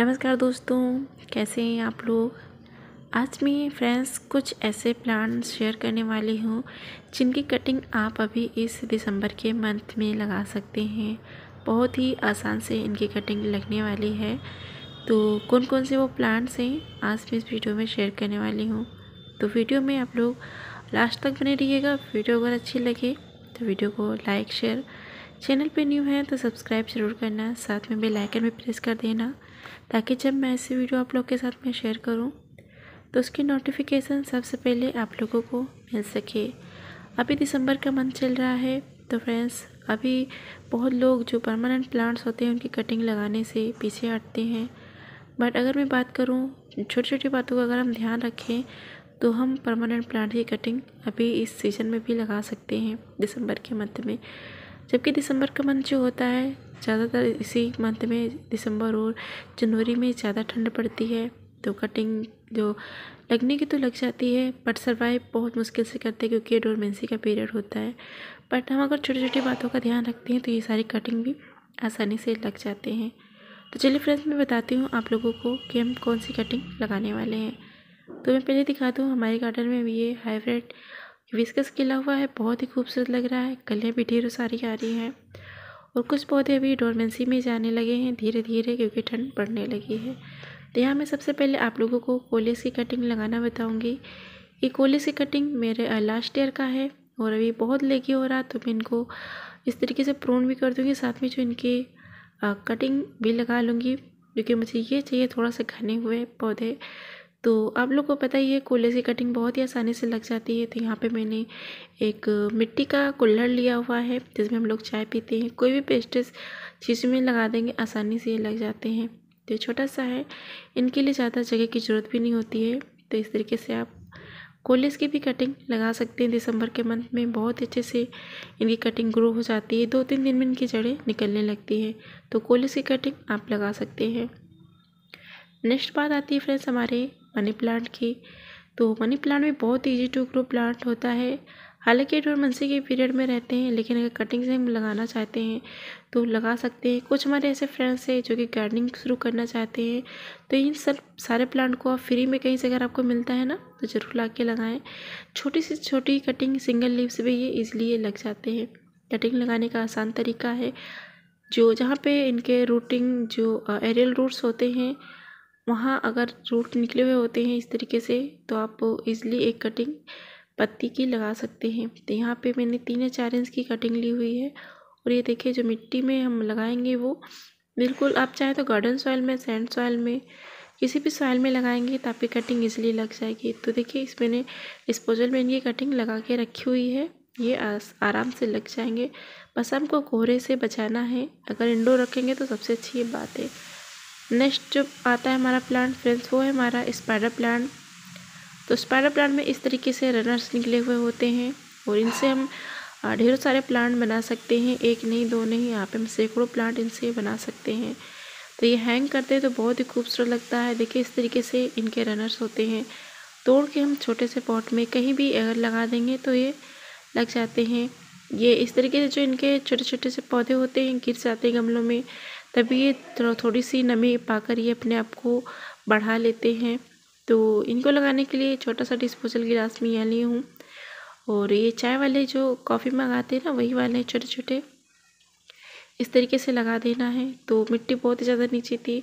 नमस्कार दोस्तों कैसे हैं आप लोग आज मैं फ्रेंड्स कुछ ऐसे प्लान शेयर करने वाली हूँ जिनकी कटिंग आप अभी इस दिसंबर के मंथ में लगा सकते हैं बहुत ही आसान से इनकी कटिंग लगने वाली है तो कौन कौन से वो प्लांट्स हैं आज मैं इस वीडियो में शेयर करने वाली हूँ तो वीडियो में आप लोग लास्ट तक बने रहिएगा वीडियो अगर अच्छी लगे तो वीडियो को लाइक शेयर चैनल पे न्यू है तो सब्सक्राइब जरूर करना साथ में बेल आइकन भी प्रेस कर देना ताकि जब मैं ऐसी वीडियो आप लोग के साथ में शेयर करूं तो उसकी नोटिफिकेशन सबसे पहले आप लोगों को मिल सके अभी दिसंबर का मंथ चल रहा है तो फ्रेंड्स अभी बहुत लोग जो परमानेंट प्लांट्स होते हैं उनकी कटिंग लगाने से पीछे हटते हैं बट अगर मैं बात करूँ छोटी छोटी बातों का अगर हम ध्यान रखें तो हम परमानेंट प्लांट की कटिंग अभी इस सीज़न में भी लगा सकते हैं दिसंबर के मंथ में जबकि दिसंबर का मंथ जो होता है ज़्यादातर इसी मंथ में दिसंबर और जनवरी में ज़्यादा ठंड पड़ती है तो कटिंग जो लगने की तो लग जाती है बट सर्वाइव बहुत मुश्किल से करते हैं क्योंकि डोरमेंसी का पीरियड होता है बट हम अगर छोटी छोटी बातों का ध्यान रखते हैं तो ये सारी कटिंग भी आसानी से लग जाते हैं तो चलिए फ्रेंड्स मैं बताती हूँ आप लोगों को कि हम कौन सी कटिंग लगाने वाले हैं तो मैं पहले दिखा दूँ हमारे गार्डन में भी ये हाइब्रिड विस्कस किला हुआ है बहुत ही खूबसूरत लग रहा है कलियाँ भी ढेरों सारी आ रही हैं और कुछ पौधे अभी डोरमेंसी में जाने लगे हैं धीरे धीरे क्योंकि ठंड पड़ने लगी है तो यहाँ मैं सबसे पहले आप लोगों को कोलेस की कटिंग लगाना बताऊँगी ये कोलेस की कटिंग मेरे लास्ट ईयर का है और अभी बहुत लेगी हो रहा तो मैं इनको इस तरीके से प्रोन भी कर दूँगी साथ में जो इनके कटिंग भी लगा लूँगी क्योंकि मुझे ये चाहिए थोड़ा सा घने हुए पौधे तो आप लोग को पता ही है कोले से कटिंग बहुत ही आसानी से लग जाती है तो यहाँ पे मैंने एक मिट्टी का कुल्हड़ लिया हुआ है जिसमें हम लोग चाय पीते हैं कोई भी पेस्टिस चीज़ में लगा देंगे आसानी से ये लग जाते हैं तो छोटा सा है इनके लिए ज़्यादा जगह की ज़रूरत भी नहीं होती है तो इस तरीके से आप कोलेस की भी कटिंग लगा सकते हैं दिसंबर के मंथ में बहुत अच्छे से इनकी कटिंग ग्रो हो जाती है दो तीन दिन में इनकी जड़ें निकलने लगती है तो कोलेस की कटिंग आप लगा सकते हैं नेक्स्ट बात आती है फ्रेंड्स हमारे मनी प्लांट की तो मनी प्लांट भी बहुत ईजी टू ग्रो प्लांट होता है हालांकि ये डोरमेंसी के पीरियड में रहते हैं लेकिन अगर कटिंग से हम लगाना चाहते हैं तो लगा सकते हैं कुछ हमारे ऐसे फ्रेंड्स हैं जो कि गार्डनिंग शुरू करना चाहते हैं तो इन सब सारे प्लांट को आप फ्री में कहीं से अगर आपको मिलता है ना तो ज़रूर ला के लगाएँ छोटी से छोटी कटिंग सिंगल लीव्स भी ये ईजिली लग जाते हैं कटिंग लगाने का आसान तरीका है जो जहाँ पे इनके रूटिंग जो एरियल रूट्स होते हैं वहाँ अगर रूट निकले हुए होते हैं इस तरीके से तो आप इज़ली एक कटिंग पत्ती की लगा सकते हैं तो यहाँ पे मैंने तीन या चार इंच की कटिंग ली हुई है और ये देखिए जो मिट्टी में हम लगाएंगे वो बिल्कुल आप चाहे तो गार्डन सॉइल में सैंड सॉइल में किसी भी सॉइल में लगाएंगे तो आपकी कटिंग इजीली लग जाएगी तो देखिए इस मैंने डिस्पोजल में इनकी कटिंग लगा के रखी हुई है ये आराम से लग जाएंगे बस हमको कोहरे से बचाना है अगर इंडोर रखेंगे तो सबसे अच्छी ये बात है नेक्स्ट जो आता है हमारा प्लांट फ्रेंड्स वो है हमारा स्पाइडर प्लांट तो स्पाइडर प्लांट में इस तरीके से रनर्स निकले हुए होते हैं और इनसे हम ढेरों सारे प्लांट बना सकते हैं एक नहीं दो नहीं यहाँ पे हम सैकड़ों प्लांट इनसे बना सकते हैं तो ये हैंग करते हैं तो बहुत ही खूबसूरत लगता है देखिए इस तरीके से इनके रनर्स होते हैं तोड़ के हम छोटे से पॉट में कहीं भी अगर लगा देंगे तो ये लग जाते हैं ये इस तरीके से जो इनके छोटे छोटे से पौधे होते हैं गिर जाते हैं गमलों में तभी ये थोड़ी सी नमी पाकर ये अपने आप को बढ़ा लेते हैं तो इनको लगाने के लिए छोटा सा डिस्पोजल गिलास में यहाँ ली हूँ और ये चाय वाले जो कॉफ़ी मंगाते हैं ना वही वाले छोटे छोटे इस तरीके से लगा देना है तो मिट्टी बहुत ज़्यादा नीचे थी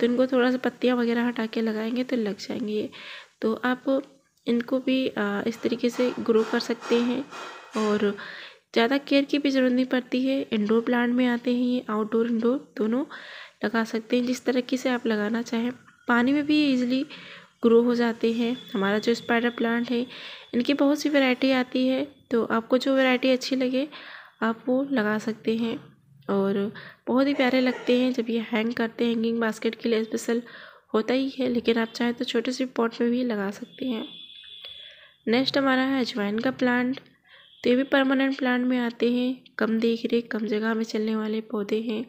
तो इनको थोड़ा सा पत्तियाँ वगैरह हटा के लगाएंगे तो लग जाएंगे ये तो आप इनको भी इस तरीके से ग्रो कर सकते हैं और ज़्यादा केयर की भी ज़रूरत नहीं पड़ती है इंडोर प्लांट में आते हैं ये आउटडोर इंडोर दोनों लगा सकते हैं जिस तरीके से आप लगाना चाहें पानी में भी ये ईजिली ग्रो हो जाते हैं हमारा जो स्पाइडर प्लांट है इनकी बहुत सी वैरायटी आती है तो आपको जो वैरायटी अच्छी लगे आप वो लगा सकते हैं और बहुत ही प्यारे लगते हैं जब ये हैंग करते हैं हैंगिंग बास्केट के लिए स्पेशल होता ही है लेकिन आप चाहें तो छोटे से पॉट में भी लगा सकते हैं नेक्स्ट हमारा है अजवाइन का प्लांट तो ये भी परमानेंट प्लांट में आते हैं कम देख रेख कम जगह में चलने वाले पौधे हैं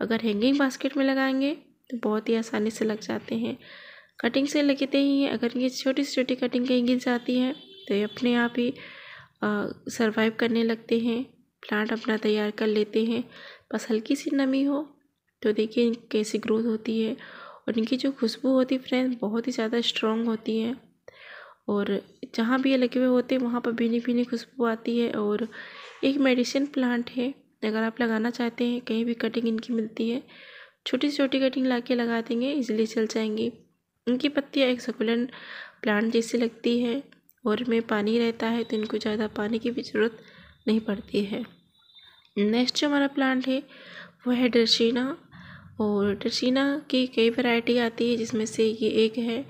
अगर हैंगिंग बास्केट में लगाएंगे तो बहुत ही आसानी से लग जाते हैं कटिंग से लगते ही हैं अगर ये छोटी से छोटी कटिंग कहीं गिर जाती है तो ये अपने आप ही सर्वाइव करने लगते हैं प्लांट अपना तैयार कर लेते हैं बस हल्की सी नमी हो तो देखिए कैसी ग्रोथ होती है और इनकी जो खुशबू होती है फ्रेंड बहुत ही ज़्यादा स्ट्रॉन्ग होती है और जहाँ भी ये लगे हुए होते हैं वहाँ पर भीनी भीनी खुशबू आती है और एक मेडिसिन प्लांट है अगर आप लगाना चाहते हैं कहीं भी कटिंग इनकी मिलती है छोटी से छोटी कटिंग ला के लगा देंगे इजीली चल जाएंगी इनकी पत्तियाँ एक सकुलेंट प्लांट जैसी लगती है और में पानी रहता है तो इनको ज़्यादा पानी की भी ज़रूरत नहीं पड़ती है नेक्स्ट जो हमारा प्लांट है वो है डरसीना और डरसीना की कई वैरायटी आती है जिसमें से ये एक है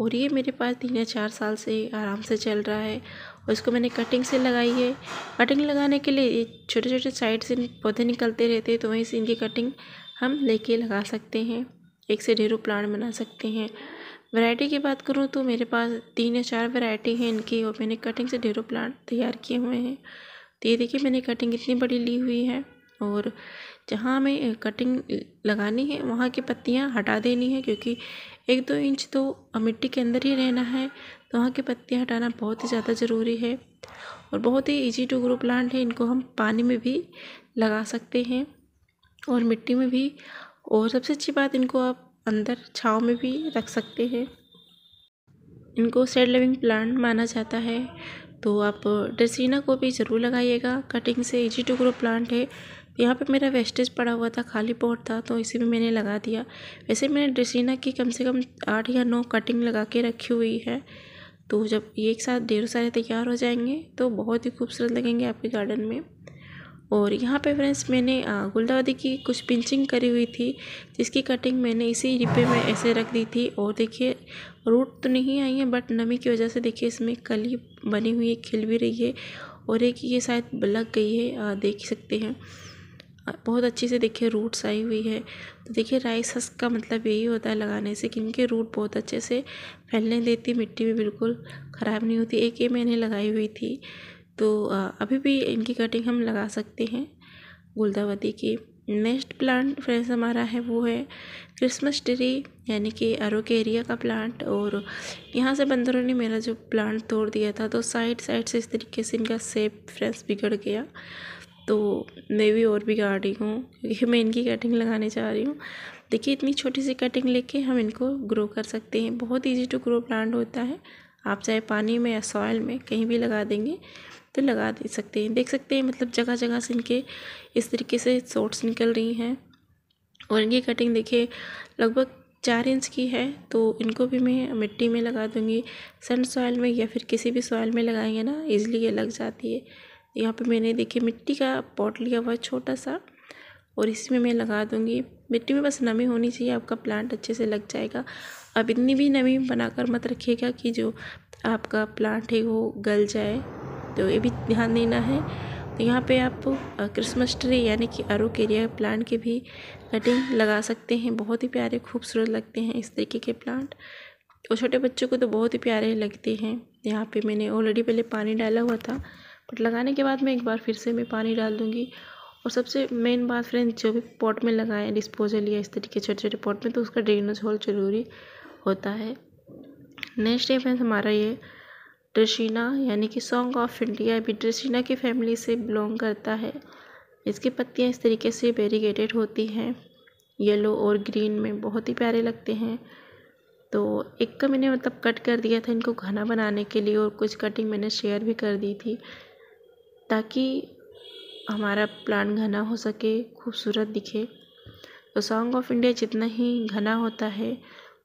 और ये मेरे पास तीन या चार साल से आराम से चल रहा है और इसको मैंने कटिंग से लगाई है कटिंग लगाने के लिए छोटे छोटे साइड से पौधे निकलते रहते हैं तो वहीं से इनकी कटिंग हम लेके लगा सकते हैं एक से ढेरों प्लांट बना सकते हैं वैरायटी की बात करूँ तो मेरे पास तीन या चार वैरायटी हैं इनकी और मैंने कटिंग से ढेरों प्लांट तैयार किए हुए हैं तो ये देखिए मैंने कटिंग इतनी बड़ी ली हुई है और जहाँ हमें कटिंग लगानी है वहाँ की पत्तियाँ हटा देनी है क्योंकि एक दो इंच तो मिट्टी के अंदर ही रहना है तो वहाँ की पत्तियाँ हटाना बहुत ही ज़्यादा ज़रूरी है और बहुत ही ईजी टू ग्रो प्लांट है इनको हम पानी में भी लगा सकते हैं और मिट्टी में भी और सबसे अच्छी बात इनको आप अंदर छाँव में भी रख सकते हैं इनको सेड लिविंग प्लांट माना जाता है तो आप ड्रेसिना को भी ज़रूर लगाइएगा कटिंग से ईजी टू ग्रो प्लांट है यहाँ पे मेरा वेस्टेज पड़ा हुआ था खाली पॉट था तो इसी में मैंने लगा दिया वैसे मैंने ड्रेसिना की कम से कम आठ या नौ कटिंग लगा के रखी हुई है तो जब ये एक साथ ढेर सारे तैयार हो जाएंगे तो बहुत ही खूबसूरत लगेंगे आपके गार्डन में और यहाँ पे फ्रेंड्स मैंने गुलदावदी की कुछ पिंचिंग करी हुई थी जिसकी कटिंग मैंने इसी डिब्बे में ऐसे रख दी थी और देखिए रूट तो नहीं आई है बट नमी की वजह से देखिए इसमें कली बनी हुई है खिल भी रही है और एक ये शायद लग गई है देख सकते हैं बहुत अच्छे से देखिए रूट्स आई हुई है तो देखिए राइस हस्क का मतलब यही होता है लगाने से क्योंकि रूट बहुत अच्छे से फैलने देती मिट्टी में बिल्कुल ख़राब नहीं होती एक ये मैंने लगाई हुई थी तो अभी भी इनकी कटिंग हम लगा सकते हैं गुलदावती की नेक्स्ट प्लांट फ्रेंड्स हमारा है वो है क्रिसमस ट्री यानी कि एरिया का प्लांट और यहाँ से बंदरों ने मेरा जो प्लांट तोड़ दिया था तो साइड साइड से इस तरीके से इनका सेप फ्रेंड्स बिगड़ गया तो मैं भी और भी गाड़ी हूँ क्योंकि मैं इनकी कटिंग लगाने जा रही हूँ देखिए इतनी छोटी सी कटिंग लेके हम इनको ग्रो कर सकते हैं बहुत ईजी टू ग्रो प्लांट होता है आप चाहे पानी में या सॉयल में कहीं भी लगा देंगे तो लगा दे सकते हैं देख सकते हैं मतलब जगह जगह से इनके इस तरीके से शॉर्ट्स निकल रही हैं और इनकी कटिंग देखिए लगभग चार इंच की है तो इनको भी मैं मिट्टी में लगा दूँगी सन सॉयल में या फिर किसी भी सॉयल में लगाएंगे ना इजीली ये लग जाती है यहाँ पे मैंने देखिए मिट्टी का पॉट लिया हुआ है छोटा सा और इसमें मैं लगा दूँगी मिट्टी में बस नमी होनी चाहिए आपका प्लांट अच्छे से लग जाएगा अब इतनी भी नमी बनाकर मत रखिएगा कि जो आपका प्लांट है वो गल जाए तो ये भी ध्यान देना है तो यहाँ पे आप क्रिसमस ट्री यानी कि अरुक केरिया प्लांट के भी कटिंग लगा सकते हैं बहुत ही प्यारे खूबसूरत लगते हैं इस तरीके के प्लांट और छोटे बच्चों को तो बहुत ही प्यारे लगते हैं यहाँ पे मैंने ऑलरेडी पहले पानी डाला हुआ था बट लगाने के बाद मैं एक बार फिर से मैं पानी डाल दूँगी और सबसे मेन बात फ्रेंड्स जो भी पॉट में लगाएं डिस्पोजल या इस तरीके छोटे छोटे पॉट में तो उसका ड्रेनेज होल ज़रूरी होता है नेक्स्ट है फ्रेंड्स हमारा ये ड्रेसिना यानी कि सॉन्ग ऑफ इंडिया भी ड्रेसिना की फैमिली से बिलोंग करता है इसकी पत्तियाँ इस तरीके से वेरीगेटेड होती हैं येलो और ग्रीन में बहुत ही प्यारे लगते हैं तो एक का मैंने मतलब कट कर दिया था इनको घना बनाने के लिए और कुछ कटिंग मैंने शेयर भी कर दी थी ताकि हमारा प्लान घना हो सके खूबसूरत दिखे तो सॉन्ग ऑफ इंडिया जितना ही घना होता है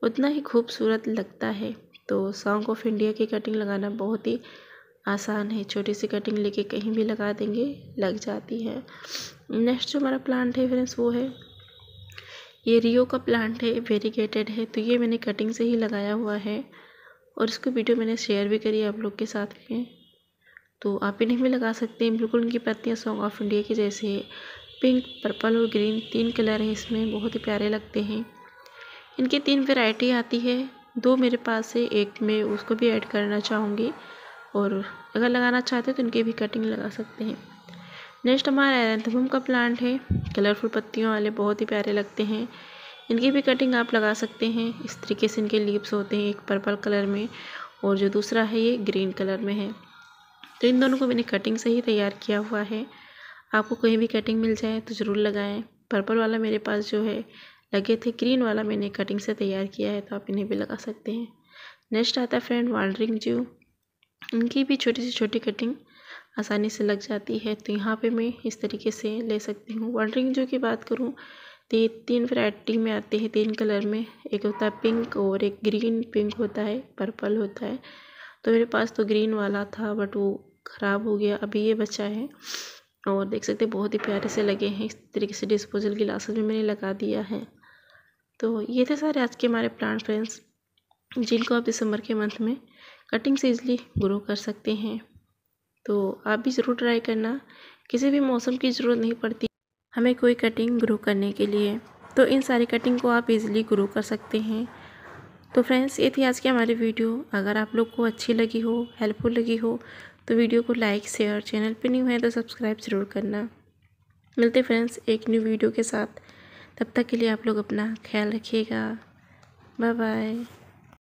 उतना ही खूबसूरत लगता है तो सॉन्ग ऑफ इंडिया की कटिंग लगाना बहुत ही आसान है छोटी सी कटिंग लेके कहीं भी लगा देंगे लग जाती है नेक्स्ट जो हमारा प्लांट है फ्रेंड्स वो है ये रियो का प्लांट है वेरीगेटेड है तो ये मैंने कटिंग से ही लगाया हुआ है और इसको वीडियो मैंने शेयर भी करी आप लोग के साथ में तो आप इन्हें भी लगा सकते हैं बिल्कुल इनकी पत्तियाँ सॉन्ग ऑफ इंडिया की जैसे पिंक पर्पल और ग्रीन तीन कलर हैं इसमें बहुत ही प्यारे लगते हैं इनकी तीन वेराइटी आती है दो मेरे पास है एक मैं उसको भी ऐड करना चाहूँगी और अगर लगाना चाहते हैं तो इनकी भी कटिंग लगा सकते हैं नेक्स्ट हमारा एरेंथम का प्लांट है कलरफुल पत्तियों वाले बहुत ही प्यारे लगते हैं इनकी भी कटिंग आप लगा सकते हैं इस तरीके से इनके लीव्स होते हैं एक पर्पल कलर में और जो दूसरा है ये ग्रीन कलर में है तो इन दोनों को मैंने कटिंग से ही तैयार किया हुआ है आपको कहीं भी कटिंग मिल जाए तो ज़रूर लगाएं पर्पल वाला मेरे पास जो है लगे थे ग्रीन वाला मैंने कटिंग से तैयार किया है तो आप इन्हें भी लगा सकते हैं नेक्स्ट आता है फ्रेंड वाल्ड्रिंग जू इनकी भी छोटी से छोटी कटिंग आसानी से लग जाती है तो यहाँ पे मैं इस तरीके से ले सकती हूँ वाल्ड्रिंग ज्यू की बात करूँ तो ये तीन वैरायटी में आते हैं तीन कलर में एक होता है पिंक और एक ग्रीन पिंक होता है पर्पल होता है तो मेरे पास तो ग्रीन वाला था बट वो ख़राब हो गया अभी ये बचा है और देख सकते हैं बहुत ही प्यारे से लगे हैं इस तरीके से डिस्पोजल गिलासेस भी मैंने लगा दिया है तो ये थे सारे आज के हमारे प्लांट फ्रेंड्स जिनको आप दिसंबर के मंथ में कटिंग से इजली ग्रो कर सकते हैं तो आप भी ज़रूर ट्राई करना किसी भी मौसम की ज़रूरत नहीं पड़ती हमें कोई कटिंग ग्रो करने के लिए तो इन सारी कटिंग को आप इजीली ग्रो कर सकते हैं तो फ्रेंड्स ये थी आज की हमारी वीडियो अगर आप लोग को अच्छी लगी हो हेल्पफुल लगी हो तो वीडियो को लाइक शेयर चैनल पर न्यू है तो सब्सक्राइब ज़रूर करना मिलते फ्रेंड्स एक न्यू वीडियो के साथ तब तक के लिए आप लोग अपना ख्याल रखिएगा बाय बाय